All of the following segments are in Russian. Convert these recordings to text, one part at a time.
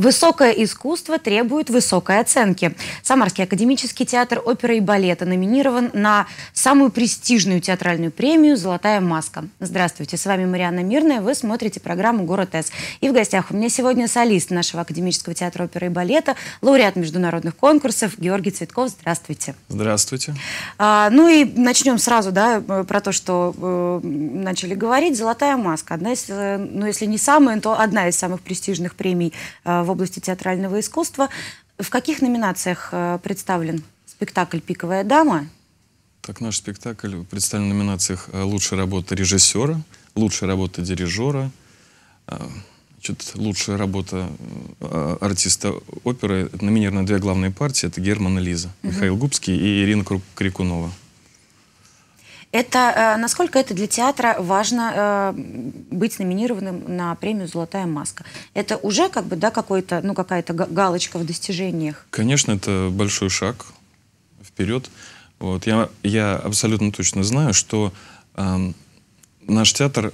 Высокое искусство требует высокой оценки. Самарский академический театр оперы и балета номинирован на самую престижную театральную премию «Золотая маска». Здравствуйте, с вами Марианна Мирная, вы смотрите программу «Город С». И в гостях у меня сегодня солист нашего академического театра оперы и балета, лауреат международных конкурсов Георгий Цветков. Здравствуйте. Здравствуйте. А, ну и начнем сразу, да, э, про то, что э, начали говорить. «Золотая маска» одна из, э, ну если не самая, то одна из самых престижных премий э, в области театрального искусства. В каких номинациях э, представлен спектакль «Пиковая дама»? Так, наш спектакль представлен в номинациях э, «Лучшая работа режиссера», «Лучшая работа дирижера», э, значит, лучшая работа артиста оперы номинированы две главные партии. Это Герман и Лиза, угу. Михаил Губский и Ирина Крикунова. Это э, насколько это для театра важно э, быть номинированным на премию «Золотая маска»? Это уже как бы, да, какой-то, ну, какая-то галочка в достижениях? Конечно, это большой шаг вперед. Вот. Я, я абсолютно точно знаю, что э, наш театр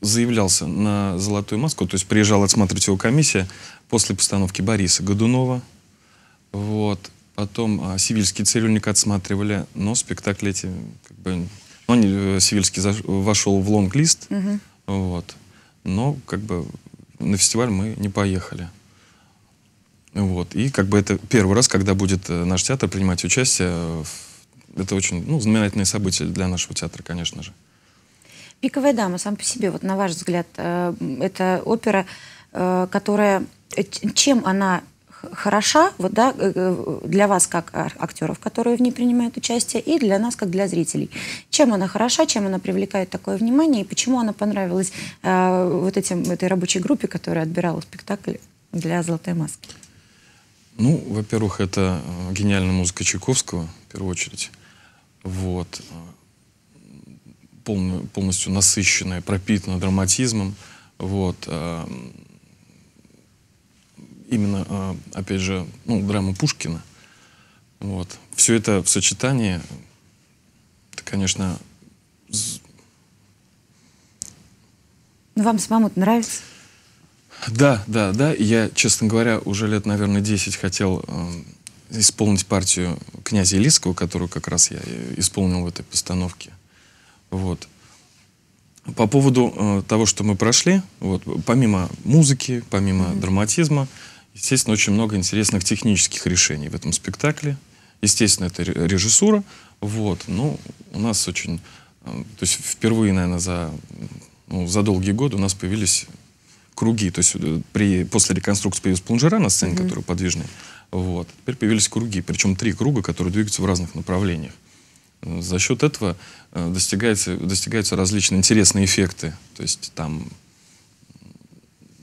заявлялся на «Золотую маску», то есть приезжала отсматривать его комиссия после постановки Бориса Годунова. Вот. Потом а, «Сивильский цирюльник» отсматривали, но спектакль эти, как бы, ну, не, э, «Сивильский» заш, вошел в лонг-лист, угу. вот, но, как бы, на фестиваль мы не поехали. Вот, и, как бы, это первый раз, когда будет э, наш театр принимать участие в это очень ну, знаменательное событие для нашего театра, конечно же. «Пиковая дама» сам по себе, вот на ваш взгляд, э, это опера, которая... Чем она хороша вот, да, э, э, для вас, как актеров, которые в ней принимают участие, и для нас, как для зрителей. Чем она хороша, чем она привлекает такое внимание, и почему она понравилась э, вот этим, этой рабочей группе, которая отбирала спектакль для «Золотой маски»? Ну, во-первых, это э, гениальная музыка Чайковского, в первую очередь. Вот. Полную, полностью насыщенная, пропитана драматизмом. Вот именно, а, опять же, ну, драма Пушкина. Вот. Все это в сочетании, это, конечно... Ну, вам самому нравится? Да, да, да. Я, честно говоря, уже лет, наверное, 10 хотел э, исполнить партию князя Илийского, которую как раз я исполнил в этой постановке. Вот. По поводу э, того, что мы прошли, вот, помимо музыки, помимо mm-hmm. драматизма, Естественно, очень много интересных технических решений в этом спектакле. Естественно, это режиссура. Вот. Ну, у нас очень... Э, то есть впервые, наверное, за, ну, за долгие годы у нас появились круги. То есть э, при, после реконструкции появилась плунжера на сцене, mm-hmm. которая подвижная. Вот. Теперь появились круги. Причем три круга, которые двигаются в разных направлениях. Э, за счет этого достигаются различные интересные эффекты. То есть там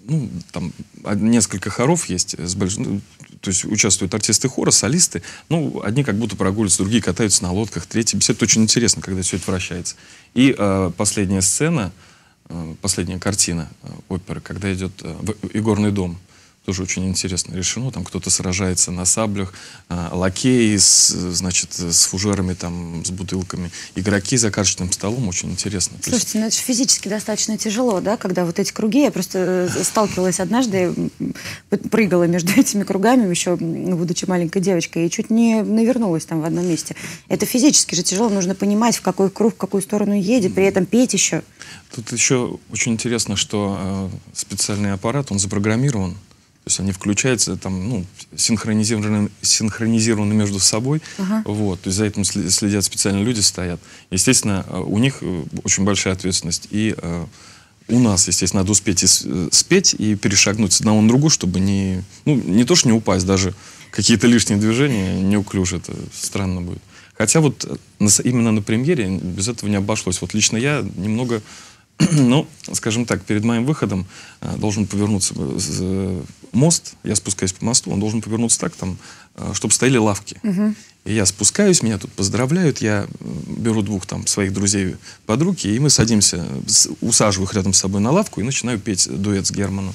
ну, там несколько хоров есть, э, с больш... ну, то есть участвуют артисты хора, солисты, ну, одни как будто прогуливаются, другие катаются на лодках, третьи, все очень интересно, когда все это вращается. И э, последняя сцена, э, последняя картина э, оперы, когда идет э, в, игорный дом, тоже очень интересно решено. Там кто-то сражается на саблях, а, лакеи с, значит, с фужерами, там, с бутылками, игроки за карточным столом, очень интересно. Слушайте, есть... ну это же физически достаточно тяжело, да, когда вот эти круги, я просто э, сталкивалась однажды, прыгала между этими кругами, еще будучи маленькой девочкой, и чуть не навернулась там в одном месте. Это физически же тяжело, нужно понимать, в какой круг, в какую сторону едет, при этом петь еще. Тут еще очень интересно, что э, специальный аппарат, он запрограммирован, то есть они включаются там, ну, синхронизированы, синхронизированы между собой. Uh-huh. Вот, то есть за этим следят специально люди, стоят. Естественно, э, у них э, очень большая ответственность. И э, у нас, естественно, надо успеть и э, спеть и перешагнуть с одного на другую, чтобы не, ну, не то, что не упасть, даже какие-то лишние движения неуклюже, это странно будет. Хотя вот именно на премьере без этого не обошлось. Вот лично я немного ну, скажем так, перед моим выходом должен повернуться, мост, я спускаюсь по мосту, он должен повернуться так, там, э, чтобы стояли лавки. Угу. И я спускаюсь, меня тут поздравляют, я беру двух там своих друзей под руки, и мы садимся, усаживаю их рядом с собой на лавку и начинаю петь дуэт с Германом.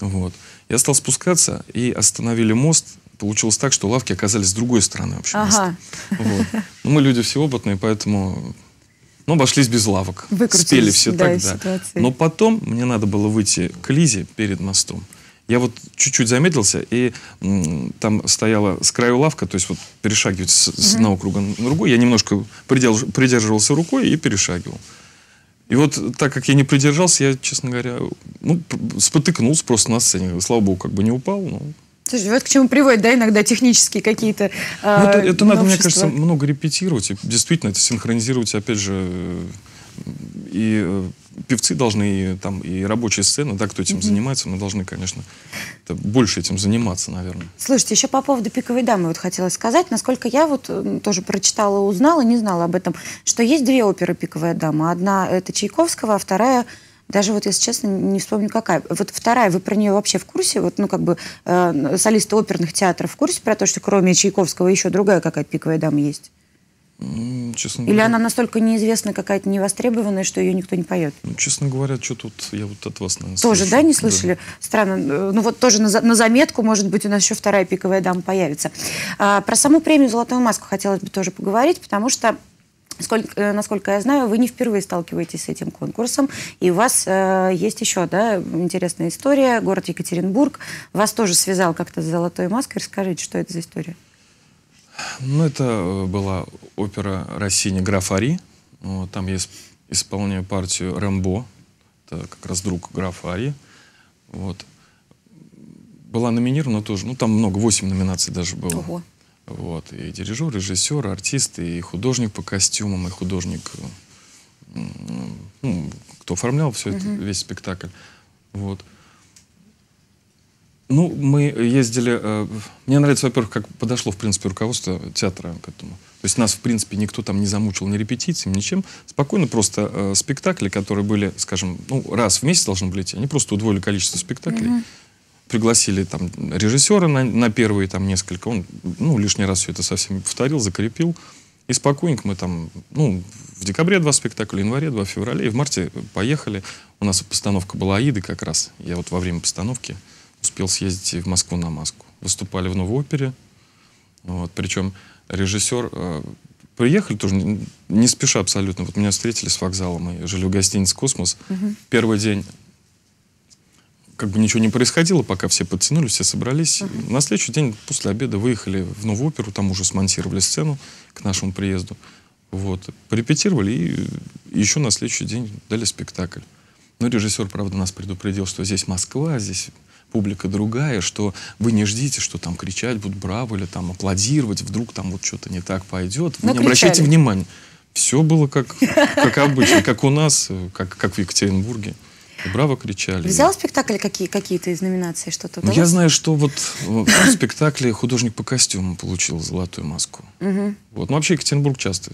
Вот. Я стал спускаться, и остановили мост. Получилось так, что лавки оказались с другой стороны вообще ага. Вот. Но ну, мы люди все опытные, поэтому ну, обошлись без лавок. Спели все да, так, да. Ситуации. Но потом мне надо было выйти к Лизе перед мостом. Я вот чуть-чуть замедлился, и там стояла с краю лавка, то есть вот перешагивать с, с одного круга на другой. Я немножко придерж, придерживался рукой и перешагивал. И вот так как я не придержался, я, честно говоря, ну, спотыкнулся просто на сцене. Слава богу, как бы не упал, но... Слушай, вот к чему приводит, да, иногда технические какие-то э, ну, Это, а, это надо, мне кажется, много репетировать. И действительно, это синхронизировать, опять же, и э, певцы должны, и, там, и рабочие сцены, да, кто этим mm-hmm. занимается, мы должны, конечно, больше этим заниматься, наверное. Слушайте, еще по поводу «Пиковой дамы» вот хотела сказать. Насколько я вот э, тоже прочитала, узнала, не знала об этом, что есть две оперы «Пиковая дама». Одна — это Чайковского, а вторая даже вот, если честно, не вспомню, какая. Вот вторая, вы про нее вообще в курсе? Вот, ну, как бы, э, солисты оперных театров в курсе про то, что кроме Чайковского еще другая какая-то пиковая дама есть? Честно Или говоря, она настолько неизвестная какая-то невостребованная, что ее никто не поет? Ну, честно говоря, что тут я вот от вас наверное, Тоже, слышу. да, не слышали? Да. Странно. Ну вот тоже на, на заметку, может быть, у нас еще вторая пиковая дама появится. А, про саму премию «Золотую маску» хотелось бы тоже поговорить, потому что Сколько, э, насколько я знаю, вы не впервые сталкиваетесь с этим конкурсом, и у вас э, есть еще да, интересная история, город Екатеринбург. Вас тоже связал как-то с «Золотой маской». Расскажите, что это за история? Ну, это э, была опера Россини «Граф Ари». Вот, там я исполняю партию Рэмбо. Это как раз друг графа Ари. Вот. Была номинирована тоже, ну, там много, 8 номинаций даже было. Ого. Вот, и дирижер, режиссер, артист, и художник по костюмам, и художник, э, ну, кто оформлял все угу. это, весь спектакль. Вот. Ну, мы ездили... Э, мне нравится, во-первых, как подошло, в принципе, руководство театра к этому. То есть нас, в принципе, никто там не замучил ни репетициями, ничем. Спокойно просто э, спектакли, которые были, скажем, ну, раз в месяц должны были идти, они просто удвоили количество спектаклей. Mm-hmm. Пригласили там режиссера на, на первые там несколько. Он, ну, лишний раз все это совсем повторил, закрепил. И спокойненько мы там, ну, в декабре два спектакля, в январе два, в феврале, и в марте поехали. У нас постановка была «Аиды» как раз. Я вот во время постановки Успел съездить и в Москву на маску. Выступали в новой опере. Вот, причем режиссер... Э, приехали тоже не, не спеша абсолютно. Вот меня встретили с вокзала. Мы жили в гостинице «Космос». Угу. Первый день как бы ничего не происходило, пока все подтянулись, все собрались. uh На следующий день после обеда выехали в новую оперу, там уже смонтировали сцену к нашему приезду. Вот. Порепетировали и еще на следующий день дали спектакль. Но режиссер, правда, нас предупредил, что здесь Москва, здесь публика другая, что вы не ждите, что там кричать будут браво или там аплодировать, вдруг там вот что-то не так пойдет. Вы не обращайте внимания. Все было как, как обычно, как у нас, как, как в Екатеринбурге. браво кричали. Взял спектакль какие, какие-то из номинаций, что-то Ну, я знаю, что вот в спектакле художник по костюму получил золотую маску. Угу. Вот. Ну, вообще Екатеринбург часто,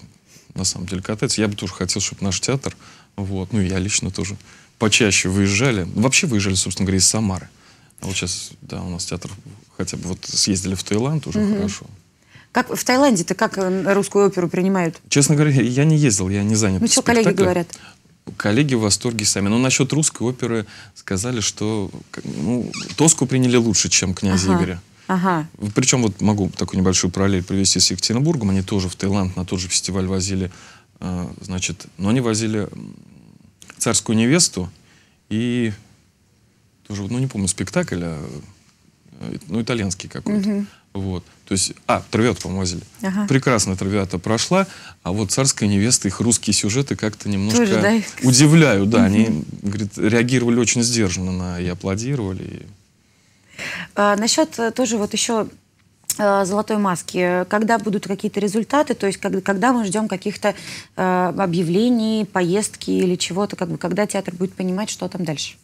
на самом деле, катается. Я бы тоже хотел, чтобы наш театр, вот, ну, и я лично тоже, почаще выезжали. Вообще выезжали, собственно говоря, из Самары. А вот сейчас, да, у нас театр хотя бы вот съездили в Таиланд, уже угу. хорошо. Как в Таиланде-то как э, русскую оперу принимают? Честно говоря, я не ездил, я не занят. Ну что коллеги говорят? Коллеги в восторге сами. Но ну, насчет русской оперы сказали, что ну, Тоску приняли лучше, чем князя ага. Игоря. Ага. Причем вот могу такую небольшую параллель провести с Екатеринбургом. Они тоже в Таиланд на тот же фестиваль возили, э, значит, но они возили царскую невесту и тоже, ну не помню, спектакль, а, э, ну итальянский какой-то. Угу. Вот. То есть, а, Травиату, по Ага. Прекрасно Травиата прошла, а вот «Царская невеста», их русские сюжеты как-то немножко Тоже, да? удивляют. Да, угу. они, говорит, реагировали очень сдержанно на, и аплодировали. И... А, насчет э, тоже вот еще э, золотой маски, когда будут какие-то результаты, то есть когда, когда мы ждем каких-то э, объявлений, поездки или чего-то, как бы, когда театр будет понимать, что там дальше?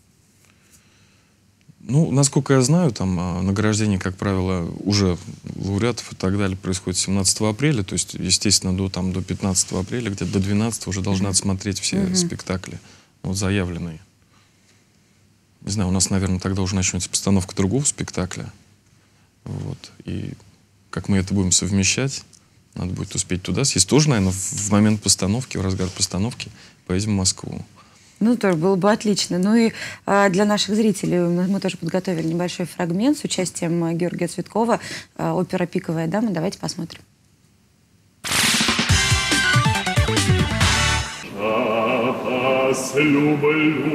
Ну, насколько я знаю, там а, награждение, как правило, уже лауреатов и так далее происходит 17 апреля, то есть, естественно, до, там, до 15 апреля, где-то до 12 уже должны отсмотреть все mm спектакли, вот, заявленные. Не знаю, у нас, наверное, тогда уже начнется постановка другого спектакля, вот, и как мы это будем совмещать, надо будет успеть туда съесть. Тоже, наверное, в момент постановки, в разгар постановки поедем в Москву. Ну, тоже было бы отлично. Ну и э, для наших зрителей мы, мы тоже подготовили небольшой фрагмент с участием а, Георгия Цветкова, э, опера «Пиковая дама». Давайте посмотрим. Вас люблю,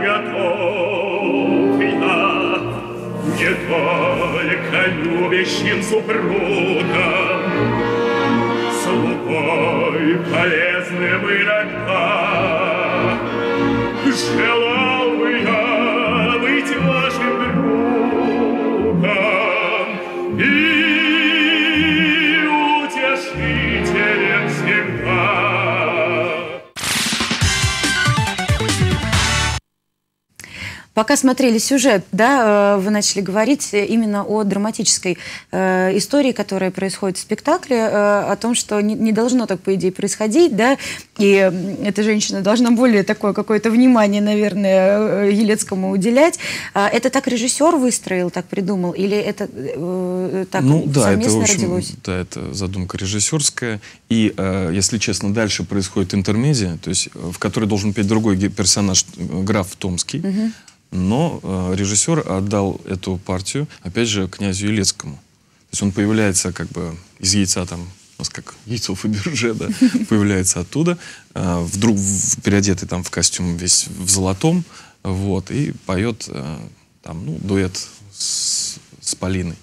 готов я не только любящим супругом, слугой полезным иногда, желаю Пока смотрели сюжет, да, э, вы начали говорить именно о драматической э, истории, которая происходит в спектакле, э, о том, что не, должно так, по идее, происходить, да, и эта женщина должна более такое какое-то внимание, наверное, Елецкому уделять. А это так режиссер выстроил, так придумал, или это так ну, да, совместно это, в общем, родилось? Да, это задумка режиссерская, и, если честно, дальше происходит интермедия, то есть в которой должен петь другой персонаж, граф Томский, угу но э, режиссер отдал эту партию, опять же, князю Елецкому. То есть он появляется как бы из яйца там, у нас как яйцо Фаберже, да, появляется оттуда, э, вдруг переодетый там в костюм весь в золотом, вот, и поет э, там, ну, дуэт с, с Полиной.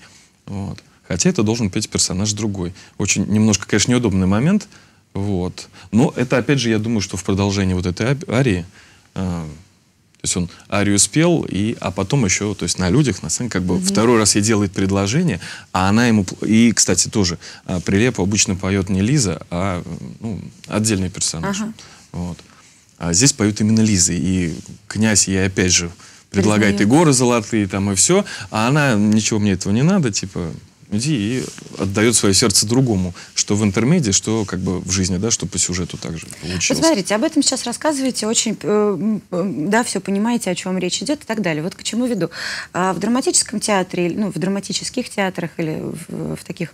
Вот. Хотя это должен петь персонаж другой. Очень немножко, конечно, неудобный момент, вот. Но это, опять же, я думаю, что в продолжении вот этой арии то есть он арию спел, и, а потом еще, то есть на людях, на сцене, как бы mm второй раз ей делает предложение, а она ему... И, кстати, тоже а, Прилепа обычно поет не Лиза, а ну, отдельный персонаж. Ага. Вот. А здесь поют именно Лизы. И князь ей, опять же, предлагает Признает. и горы золотые, там, и все. А она, ничего мне этого не надо, типа, иди и отдает свое сердце другому, что в интермедии, что как бы в жизни, да, что по сюжету также получилось. Вот смотрите, об этом сейчас рассказываете, очень, э, э, да, все понимаете, о чем речь идет и так далее. Вот к чему веду. А в драматическом театре, ну, в драматических театрах или в, в таких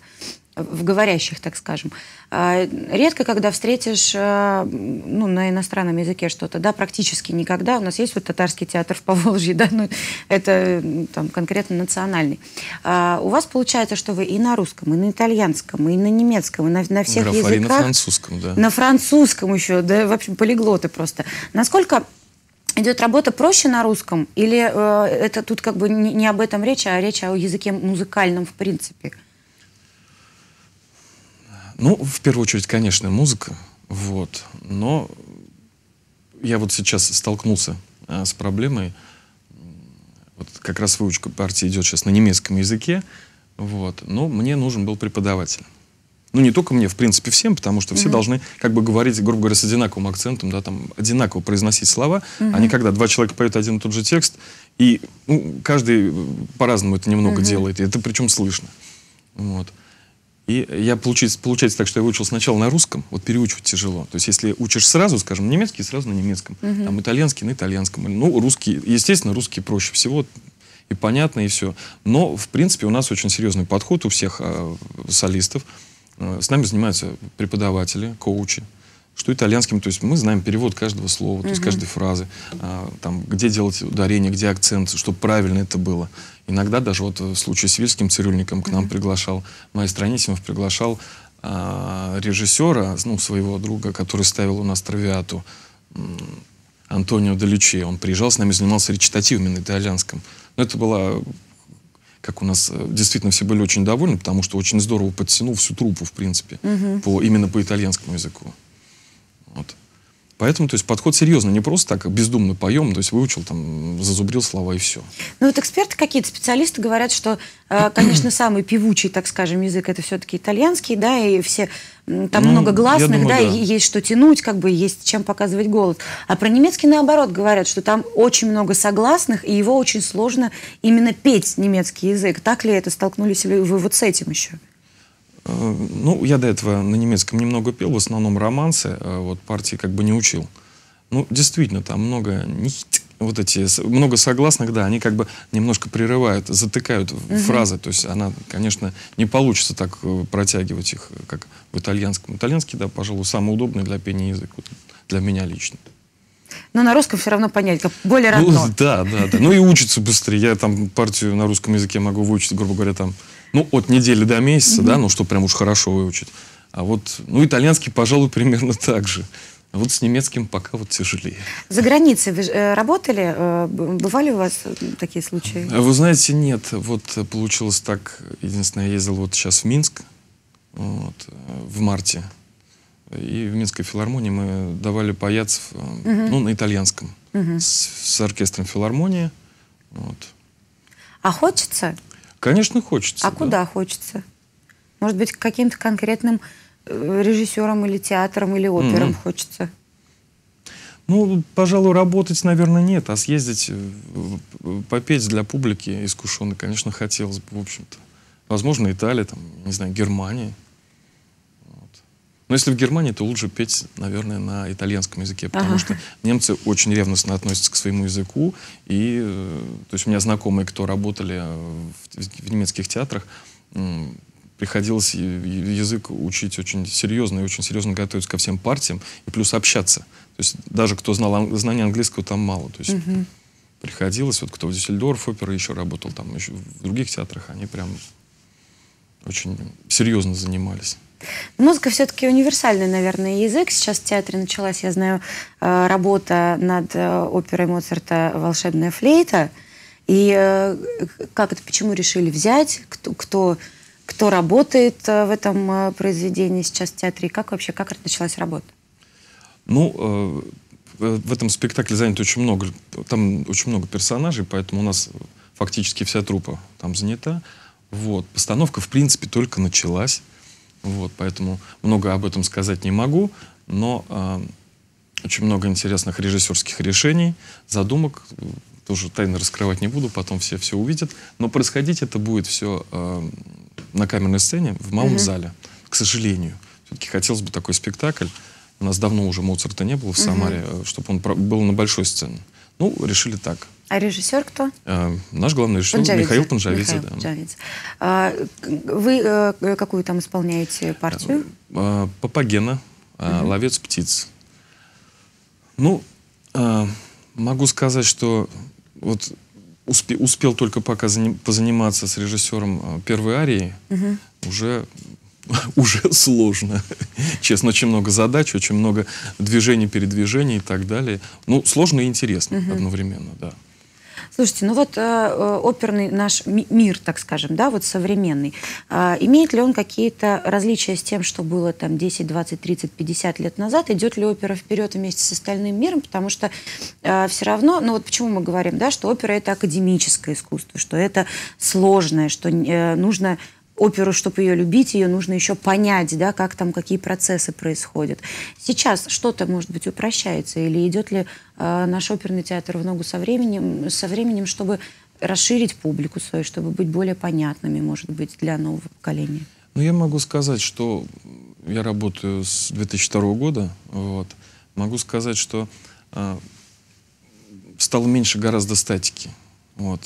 в говорящих, так скажем. А, редко, когда встретишь а, ну, на иностранном языке что-то, да, практически никогда. У нас есть вот татарский театр в Поволжье, да, ну, это там конкретно национальный. А у вас получается, что вы и на русском, и на итальянском, и на немецком, и на, на всех Графари языках. на французском, да. На французском еще, да, в общем, полиглоты просто. Насколько идет работа проще на русском, или э, это тут как бы не, не об этом речь, а речь о языке музыкальном в принципе? — ну, в первую очередь, конечно, музыка. Вот. Но я вот сейчас столкнулся а, с проблемой. Вот как раз выучка партии идет сейчас на немецком языке. Вот. Но мне нужен был преподаватель. Ну, не только мне, в принципе, всем, потому что все mm должны как бы говорить, грубо говоря, с одинаковым акцентом, да, там, одинаково произносить слова, mm а не когда два человека поют один и тот же текст, и ну, каждый э, по-разному это немного mm делает, и это причем слышно. Вот. И я получается, получается так, что я выучил сначала на русском, вот переучивать тяжело. То есть если учишь сразу, скажем, немецкий, сразу на немецком, Uh -huh. там итальянский на итальянском. Ну, русский, естественно, русский проще всего, и понятно, и все. Но, в принципе, у нас очень серьезный подход у всех э, солистов. Э, с нами занимаются преподаватели, коучи. Что итальянским, то есть мы знаем перевод каждого слова, то uh -huh. есть каждой фразы, э, там, где делать ударение, где акцент, чтобы правильно это было. Иногда даже вот э, в случае с Вильским цирюльником к нам приглашал, маэстро Анисимов приглашал э, режиссера, ну, своего друга, который ставил у нас травиату, Антонио Далюче. Он приезжал с нами, занимался речитативами на итальянском. Но это было как у нас э, действительно все были очень довольны, потому что очень здорово подтянул всю труппу в принципе, угу. по, именно по итальянскому языку. Вот. Поэтому, то есть, подход серьезный, не просто так бездумно поем, то есть, выучил, там, зазубрил слова и все. Ну, вот эксперты какие-то, специалисты говорят, что, э, конечно, самый певучий, так скажем, язык, это все-таки итальянский, да, и все, там ну, много гласных, думаю, да, да, и есть что тянуть, как бы, есть чем показывать голос. А про немецкий, наоборот, говорят, что там очень много согласных, и его очень сложно именно петь немецкий язык. Так ли это, столкнулись ли вы вот с этим еще? Э, ну, я до этого на немецком немного пел, в основном романсы, э, вот партии как бы не учил. Ну, действительно, там много вот эти много согласных, да, они как бы немножко прерывают, затыкают угу. фразы, то есть она, конечно, не получится так э, протягивать их, как в итальянском. Итальянский, да, пожалуй, самый удобный для пения язык, для меня лично но на русском все равно понять, как более родно. Ну, да, да, да. Ну и учится быстрее. Я там партию на русском языке могу выучить, грубо говоря, там, ну, от недели до месяца, mm -hmm. да, ну, что прям уж хорошо выучить. А вот, ну, итальянский, пожалуй, примерно так же. А вот с немецким пока вот тяжелее. За границей вы э, работали? Э, бывали у вас э, такие случаи? А вы знаете, нет. Вот получилось так. Единственное, я ездил вот сейчас в Минск вот, э, в марте. И в Минской филармонии мы давали паяцев, угу. ну, на итальянском, угу. с, с оркестром филармонии. Вот. А хочется? Конечно, хочется. А да. куда хочется? Может быть, к каким-то конкретным э, режиссерам или театром или опером угу. хочется? Ну, пожалуй, работать, наверное, нет, а съездить, попеть для публики искушенной, конечно, хотелось бы, в общем-то. Возможно, Италия, там, не знаю, Германия. Но если в Германии, то лучше петь, наверное, на итальянском языке, потому ага. что немцы очень ревностно относятся к своему языку. И, э, то есть у меня знакомые, кто работали э, в, в немецких театрах, приходилось язык учить очень серьезно и очень серьезно готовиться ко всем партиям и плюс общаться. То есть даже кто знал знания английского там мало. То есть угу. приходилось, вот кто в Дюссельдорф оперы еще работал, там еще в других театрах, они прям очень серьезно занимались. Музыка все-таки универсальный, наверное, язык. Сейчас в театре началась, я знаю, э, работа над э, оперой Моцарта «Волшебная флейта». И э, как это, почему решили взять, кто, кто, кто работает в этом произведении сейчас в театре, и как вообще, как началась работа? Ну, в этом спектакле занято очень много, там очень много персонажей, поэтому у нас фактически вся трупа там занята. Вот. Постановка, в принципе, только началась. Вот, поэтому много об этом сказать не могу, но э, очень много интересных режиссерских решений, задумок. Тоже тайны раскрывать не буду, потом все все увидят. Но происходить это будет все э, а, на каменной сцене в малом угу. зале, к сожалению. Все-таки хотелось бы такой спектакль. У нас давно уже Моцарта не было в Самаре, угу. Э, чтобы он был на большой сцене. Ну, решили так. А режиссер кто? А, наш главный режиссер Пунджавидзе. Михаил Пунжавидзе. Михаил да. Пунджавидзе. А, вы а, какую там исполняете партию? А, Папагена, угу. ловец птиц. Ну, а, могу сказать, что вот успе, успел только пока заним, позаниматься с режиссером а, первой арии, угу. уже уже сложно. Честно, очень много задач, очень много движений, передвижений и так далее. Ну, сложно и интересно угу. одновременно, да. Слушайте, ну вот э, э, оперный наш ми мир, так скажем, да, вот современный, э, имеет ли он какие-то различия с тем, что было там 10, 20, 30, 50 лет назад? Идет ли опера вперед вместе с остальным миром? Потому что э, все равно, ну вот почему мы говорим, да, что опера это академическое искусство, что это сложное, что э, нужно оперу, чтобы ее любить, ее нужно еще понять, да, как там, какие процессы происходят. Сейчас что-то, может быть, упрощается, или идет ли э, наш оперный театр в ногу со временем, со временем, чтобы расширить публику свою, чтобы быть более понятными, может быть, для нового поколения? Ну, я могу сказать, что я работаю с 2002 года, вот, могу сказать, что э, стало меньше гораздо статики, вот,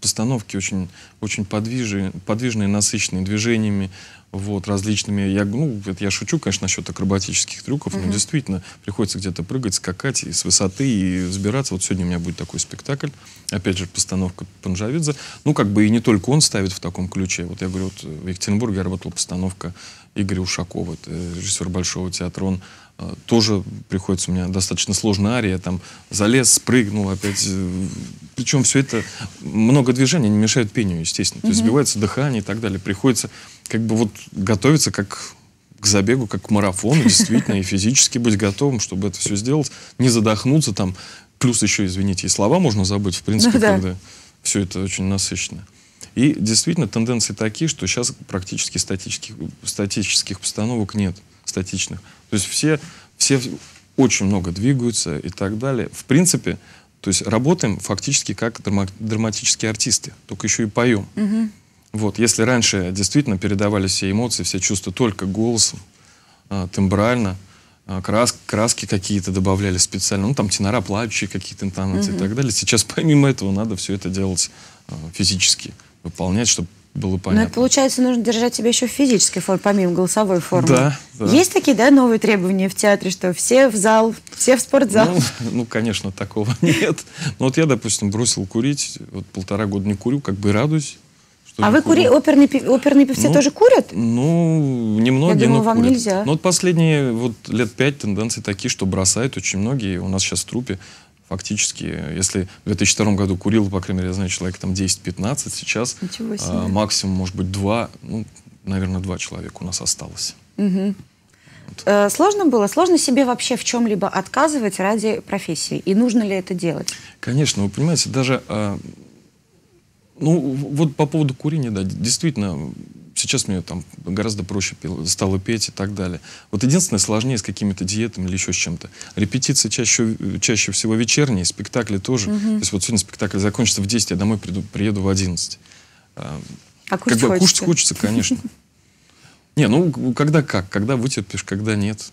постановки очень, очень подвижные, подвижные, насыщенные движениями, вот, различными. Я, ну, это я шучу, конечно, насчет акробатических трюков, mm-hmm. но действительно приходится где-то прыгать, скакать и с высоты и взбираться. Вот сегодня у меня будет такой спектакль. Опять же, постановка Панжавидзе. Ну, как бы и не только он ставит в таком ключе. Вот я говорю, вот в Екатеринбурге работала постановка Игоря Ушакова, это режиссер Большого театра. Он Э, тоже приходится у меня достаточно сложная ария, там залез, спрыгнул опять. Э, Причем все это, много движений, не мешают пению, естественно. То есть сбивается дыхание и так далее. Приходится как бы вот готовиться как к забегу, как к марафону, действительно, и физически быть готовым, чтобы это все сделать, не задохнуться там. Плюс еще, извините, и слова можно забыть, в принципе, ну, да. когда все это очень насыщенно. И действительно тенденции такие, что сейчас практически статических, статических постановок нет, статичных. То есть все, все очень много двигаются и так далее. В принципе, то есть работаем фактически как драма драматические артисты, только еще и поем. Угу. Вот, если раньше действительно передавали все эмоции, все чувства только голосом, э, тембрально, э, крас краски какие-то добавляли специально, ну там тенора плачущие какие-то интонации угу. и так далее. Сейчас помимо этого надо все это делать э, физически, выполнять, чтобы было ну, понятно. Но это, получается, нужно держать себя еще в физической форме, помимо голосовой формы. Да, да. Есть такие, да, новые требования в театре, что все в зал, все в спортзал? Ну, ну конечно, такого нет. Но ну, вот я, допустим, бросил курить, вот полтора года не курю, как бы радуюсь. А вы курите? оперные, оперные певцы ну, тоже курят? Ну, немногие, Я думала, но вам курят. нельзя. Ну, вот последние вот лет пять тенденции такие, что бросают очень многие. У нас сейчас в трупе фактически, если в 2002 году курил, по крайней мере, я знаю, человек там 10-15, сейчас а, максимум, может быть, два, ну, наверное, два человека у нас осталось. Угу. Вот. Э, сложно было? Сложно себе вообще в чем-либо отказывать ради профессии? И нужно ли это делать? Конечно, вы понимаете, даже... Э, ну, вот по поводу курения, да, действительно, сейчас мне там гораздо проще пел, стало петь и так далее. Вот единственное сложнее с какими-то диетами или еще с чем-то. Репетиции чаще, чаще всего вечерние, спектакли тоже. Угу. То есть вот сегодня спектакль закончится в 10, я домой приду, приеду в 11. А, а кушать как бы, хочется? Кушать хочется, конечно. Не, ну когда как, когда вытерпишь, когда нет.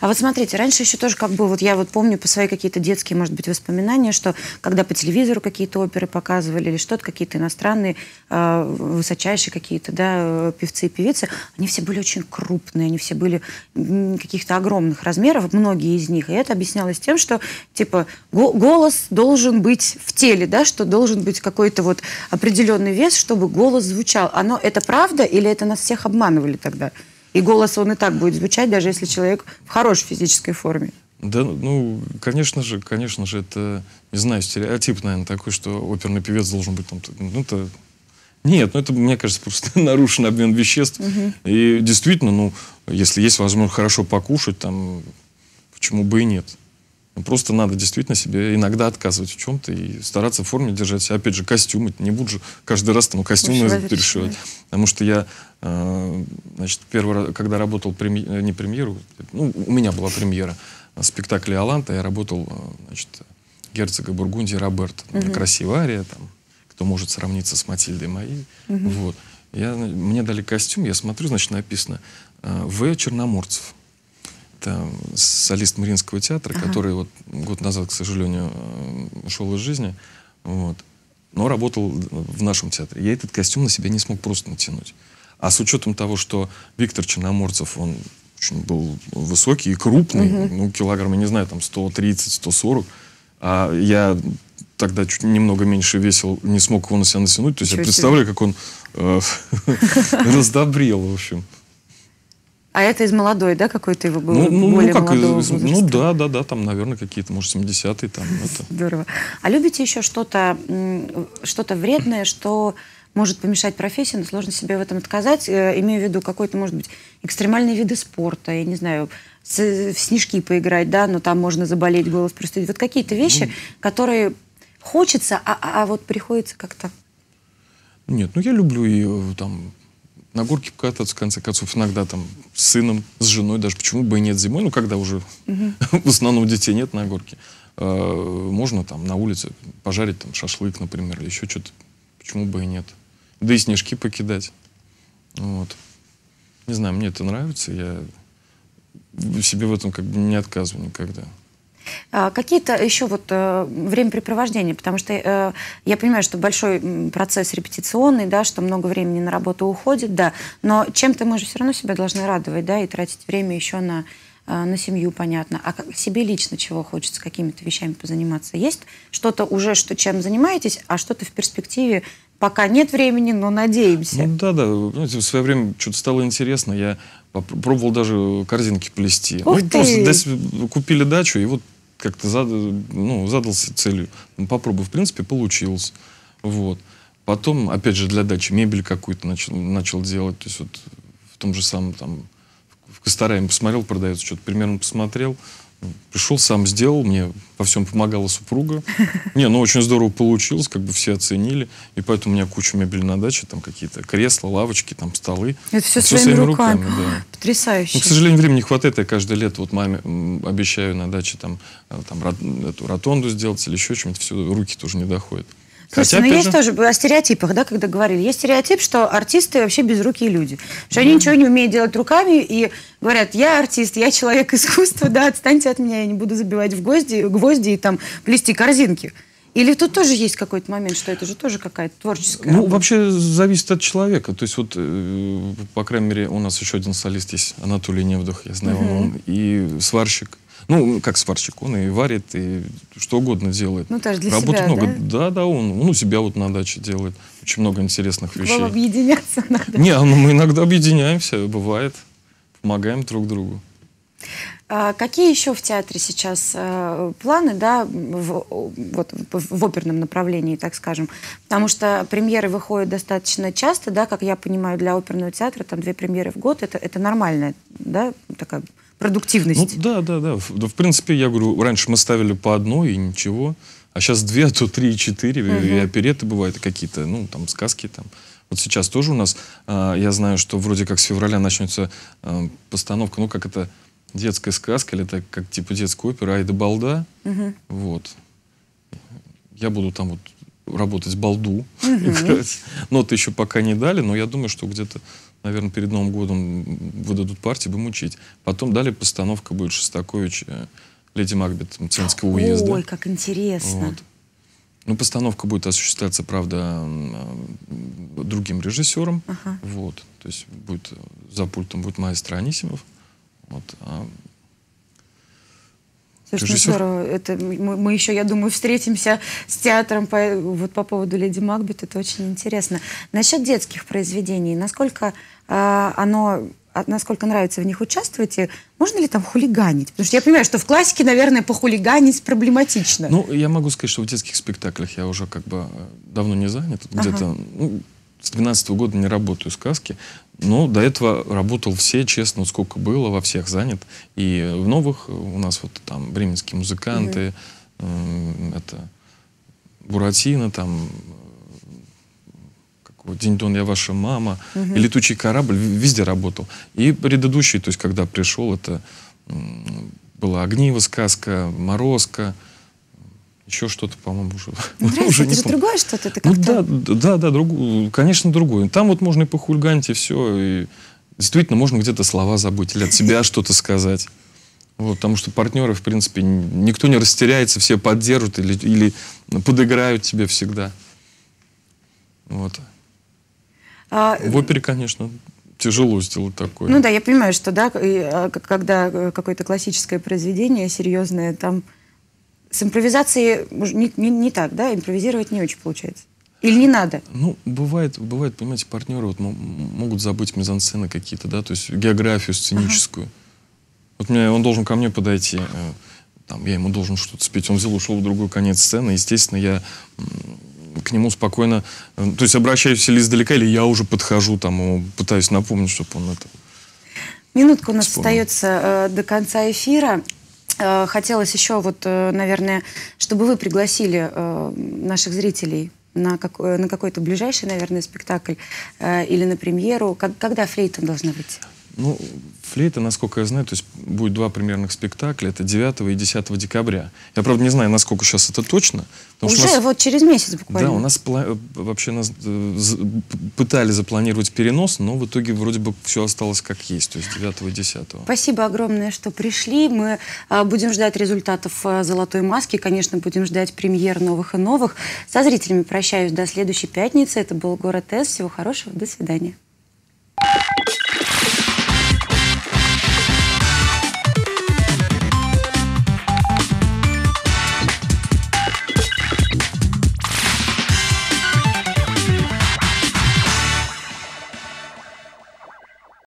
А вот смотрите, раньше еще тоже как бы, вот я вот помню по свои какие-то детские, может быть, воспоминания, что когда по телевизору какие-то оперы показывали или что-то, какие-то иностранные, э, высочайшие какие-то, да, певцы и певицы, они все были очень крупные, они все были каких-то огромных размеров, многие из них. И это объяснялось тем, что, типа, голос должен быть в теле, да, что должен быть какой-то вот определенный вес, чтобы голос звучал. Оно, это правда или это нас всех обманывали тогда? всегда. И голос он и так будет звучать, даже если человек в хорошей физической форме. Да, ну, конечно же, конечно же, это, не знаю, стереотип, наверное, такой, что оперный певец должен быть там, ну, то, Нет, ну, это, мне кажется, просто нарушен обмен веществ. Угу. И действительно, ну, если есть возможность хорошо покушать, там, почему бы и нет. Ну, просто надо действительно себе иногда отказывать в чем-то и стараться в форме держать себя. Опять же, костюмы. Не буду же каждый раз там костюмы перешивать. Потому что я, э, значит, первый раз, когда работал премьер, э, не премьеру, ну, у меня была премьера спектакля «Аланта», я работал, э, значит, герцога Бургундии Роберта. Угу. Красивая ария, там, кто может сравниться с Матильдой моей. Угу. Вот. Я, мне дали костюм, я смотрю, значит, написано «В. Черноморцев». Это солист Мариинского театра, ага. который вот год назад, к сожалению, э, ушел из жизни. Вот. Но работал в нашем театре. Я этот костюм на себя не смог просто натянуть. А с учетом того, что Виктор Черноморцев, он очень был высокий и крупный, угу. ну, килограмм, я не знаю, там 130-140, а я тогда чуть немного меньше весил, не смог его на себя натянуть. То есть Чуть я представляю, как он э, раздобрел, в общем. А это из молодой, да, какой-то его был? Ну, ну, ну более ну, как из, ну, возраста? ну да, да, да, там, наверное, какие-то, может, 70-е там. Это. Здорово. А любите еще что-то что то вредное, что может помешать профессии, но сложно себе в этом отказать. Э, имею в виду какой-то, может быть, экстремальные виды спорта, я не знаю, с, в снежки поиграть, да, но там можно заболеть, голос простудить. Вот какие-то вещи, ну, которые хочется, а, а, а вот приходится как-то... Нет, ну я люблю и э, там на горке кататься, в конце концов, иногда там с сыном, с женой даже, почему бы и нет зимой, ну, когда уже в основном детей нет на горке. Э, можно там на улице пожарить там шашлык, например, или еще что-то. Почему бы и нет? Да и снежки покидать. Вот. Не знаю, мне это нравится, я себе в этом как бы не отказываю никогда. А, какие-то еще вот э, времяпрепровождения, потому что э, я понимаю, что большой процесс репетиционный, да, что много времени на работу уходит, да, но чем-то мы же все равно себя должны радовать, да, и тратить время еще на э, на семью, понятно. А себе лично чего хочется, какими-то вещами позаниматься? Есть что-то уже, что чем занимаетесь, а что-то в перспективе пока нет времени, но надеемся. Ну, да, да. в свое время что-то стало интересно. Я пробовал даже корзинки плести. Ух ты! Просто купили дачу, и вот как-то задал, ну, задался целью. Ну, попробую, в принципе, получилось. Вот. Потом, опять же, для дачи мебель какую-то начал, начал делать. То есть вот в том же самом там, в Костаре посмотрел, продается что-то, примерно посмотрел пришел, сам сделал, мне во всем помогала супруга. Не, ну очень здорово получилось, как бы все оценили. И поэтому у меня куча мебели на даче, там какие-то кресла, лавочки, там столы. Это все, все своими, руками. руками да. Потрясающе. Ну, к сожалению, времени не хватает. Я каждое лето вот маме обещаю на даче там, э, там эту ротонду сделать или еще чем-то. Все, руки тоже не доходят. Слушайте, Хотя, но ну, есть же... тоже о стереотипах, да, когда говорили. Есть стереотип, что артисты вообще безрукие люди. Что они ничего не умеют делать руками и говорят, я артист, я человек искусства, да, отстаньте от меня, я не буду забивать в гвозди, гвозди и там плести корзинки. Или тут тоже есть какой-то момент, что это же тоже какая-то творческая Ну, работа? вообще зависит от человека. То есть вот, э, по крайней мере, у нас еще один солист есть, Анатолий Невдух, я знаю, угу. он, он и сварщик, ну, как сварщик, он и варит, и что угодно делает. Ну, тоже для Работы себя, много. Да? да, да, он, он у себя вот на даче делает. Очень много интересных вещей. Вам объединяться надо. Не, ну, мы иногда объединяемся, бывает. Помогаем друг другу. А какие еще в театре сейчас э, планы, да, в, вот, в, в оперном направлении, так скажем? Потому что премьеры выходят достаточно часто, да, как я понимаю, для оперного театра там две премьеры в год, это, это нормальная, да, такая продуктивность. Ну, да, да, да. В, в принципе, я говорю, раньше мы ставили по одной и ничего, а сейчас две, а то три четыре, угу. и опереты бывают какие-то, ну, там, сказки там. Вот сейчас тоже у нас, э, я знаю, что вроде как с февраля начнется э, постановка, ну, как это, детская сказка, или это как типа детская опера «Айда балда». Угу. Вот. Я буду там вот работать балду, угу. играть. Ноты еще пока не дали, но я думаю, что где-то наверное, перед Новым годом выдадут партии, будем учить. Потом далее постановка будет Шостакович, э, Леди Макбет Мценского уезда. Ой, как интересно. Вот. Ну, постановка будет осуществляться, правда, другим режиссером. Ага. Вот. То есть будет э, за пультом будет маэстро Анисимов. Вот. А режиссер. Ну, здорово. Это, мы, мы еще, я думаю, встретимся с театром по, вот по поводу «Леди Макбет». Это очень интересно. Насчет детских произведений. Насколько э, оно а, насколько нравится в них участвовать, и можно ли там хулиганить? Потому что я понимаю, что в классике, наверное, похулиганить проблематично. Ну, я могу сказать, что в детских спектаклях я уже как бы э, давно не занят. Где-то ну, с 12 -го года не работаю сказки, но до этого работал все, честно, вот сколько было, во всех занят. И в новых у нас вот там бременские музыканты, угу. э, это Буратино, там вот э, «День Дон, я ваша мама», угу. и «Летучий корабль», везде работал. И предыдущий, то есть когда пришел, это была «Огниво», «Сказка», «Морозка», еще что-то, по-моему, уже. Нравится, ну, уже это не же помню. другое что-то, это ну как-то. Ну, да, да, да, друг, конечно, другое. Там вот можно и похульганить, и все. И действительно, можно где-то слова забыть или от себя что-то сказать. Вот, потому что партнеры, в принципе, никто не растеряется, все поддержат или, или подыграют тебе всегда. Вот. А... Э, в опере, конечно, тяжело сделать такое. Ну да, я понимаю, что да, а, когда э, какое-то классическое произведение серьезное, там с импровизацией не, не, не так, да? Импровизировать не очень получается. Или не надо? Ну, бывает, бывает, понимаете, партнеры вот могут забыть мизансцены какие-то, да, то есть географию сценическую. Ага. Вот меня он должен ко мне подойти, э, там, я ему должен что-то спеть. Он взял, ушел в другой конец сцены. Естественно, я к нему спокойно, э, то есть обращаюсь или издалека, или я уже подхожу, там, ему пытаюсь напомнить, чтобы он это Минутка у нас вспомнил. остается э, до конца эфира. Э, хотелось еще, вот, э, наверное, чтобы вы пригласили э, наших зрителей на, как, на какой-то ближайший, наверное, спектакль или на премьеру. когда флейта должна быть? Ну, флейта, насколько я знаю, то есть будет два примерных спектакля, это 9 и 10 декабря. Я, правда, не знаю, насколько сейчас это точно. Уже нас, вот через месяц буквально. Да, у нас вообще нас э, пытали запланировать перенос, но в итоге вроде бы все осталось как есть, то есть 9 и 10. Спасибо огромное, что пришли. Мы а, будем ждать результатов а, «Золотой маски», конечно, будем ждать премьер новых и новых. Со зрителями прощаюсь до следующей пятницы. Это был «Город С». Всего хорошего, до свидания.